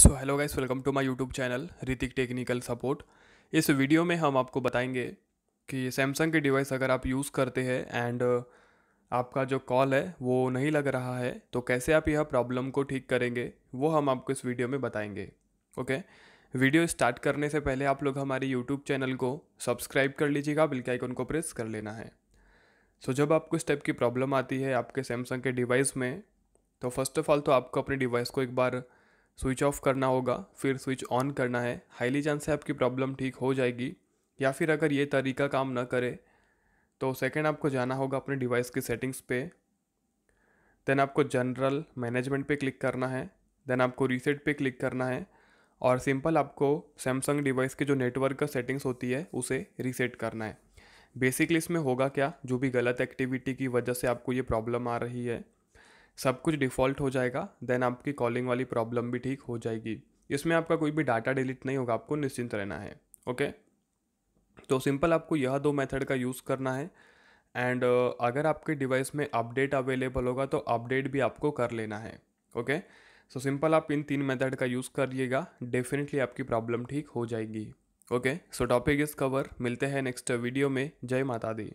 so hello guys welcome to my YouTube channel Hrithik technical support इस video में हम आपको बताएंगे कि सैमसंग के डिवाइस अगर आप यूज़ करते हैं एंड uh, आपका जो कॉल है वो नहीं लग रहा है तो कैसे आप यह प्रॉब्लम को ठीक करेंगे वो हम आपको इस वीडियो में बताएंगे ओके वीडियो स्टार्ट करने से पहले आप लोग हमारे यूट्यूब चैनल को सब्सक्राइब कर लीजिएगा बिल के आइकन को प्रेस कर लेना है सो so, जब आपको इस टाइप की प्रॉब्लम आती है आपके सैमसंग के डिवाइस में तो फर्स्ट ऑफ ऑल तो आपको अपने डिवाइस को एक बार स्विच ऑफ करना होगा फिर स्विच ऑन करना है हाईली चांस है आपकी प्रॉब्लम ठीक हो जाएगी या फिर अगर ये तरीका काम न करे तो सेकेंड आपको जाना होगा अपने डिवाइस की सेटिंग्स पे देन आपको जनरल मैनेजमेंट पे क्लिक करना है देन आपको रीसेट पे क्लिक करना है और सिंपल आपको सैमसंग डिवाइस के जो नेटवर्क का सेटिंग्स होती है उसे रीसेट करना है बेसिकली इसमें होगा क्या जो भी गलत एक्टिविटी की वजह से आपको ये प्रॉब्लम आ रही है सब कुछ डिफ़ॉल्ट हो जाएगा देन आपकी कॉलिंग वाली प्रॉब्लम भी ठीक हो जाएगी इसमें आपका कोई भी डाटा डिलीट नहीं होगा आपको निश्चिंत रहना है ओके तो सिंपल आपको यह दो मेथड का यूज़ करना है एंड uh, अगर आपके डिवाइस में अपडेट अवेलेबल होगा तो अपडेट भी आपको कर लेना है ओके सो सिंपल आप इन तीन मेथड का यूज़ करिएगा डेफिनेटली आपकी प्रॉब्लम ठीक हो जाएगी okay so topic is cover मिलते हैं नेक्स्ट वीडियो में जय माता दी